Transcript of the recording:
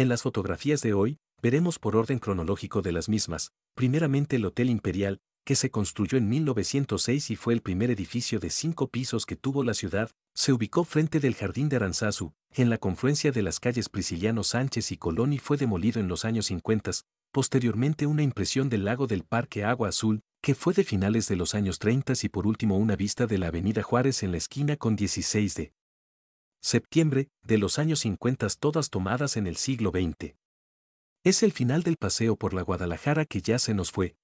En las fotografías de hoy, veremos por orden cronológico de las mismas, primeramente el Hotel Imperial, que se construyó en 1906 y fue el primer edificio de cinco pisos que tuvo la ciudad, se ubicó frente del Jardín de Aranzazu, en la confluencia de las calles Prisciliano Sánchez y Colón y fue demolido en los años 50, posteriormente una impresión del lago del Parque Agua Azul, que fue de finales de los años 30 y por último una vista de la Avenida Juárez en la esquina con 16 de septiembre, de los años 50 todas tomadas en el siglo XX. Es el final del paseo por la Guadalajara que ya se nos fue,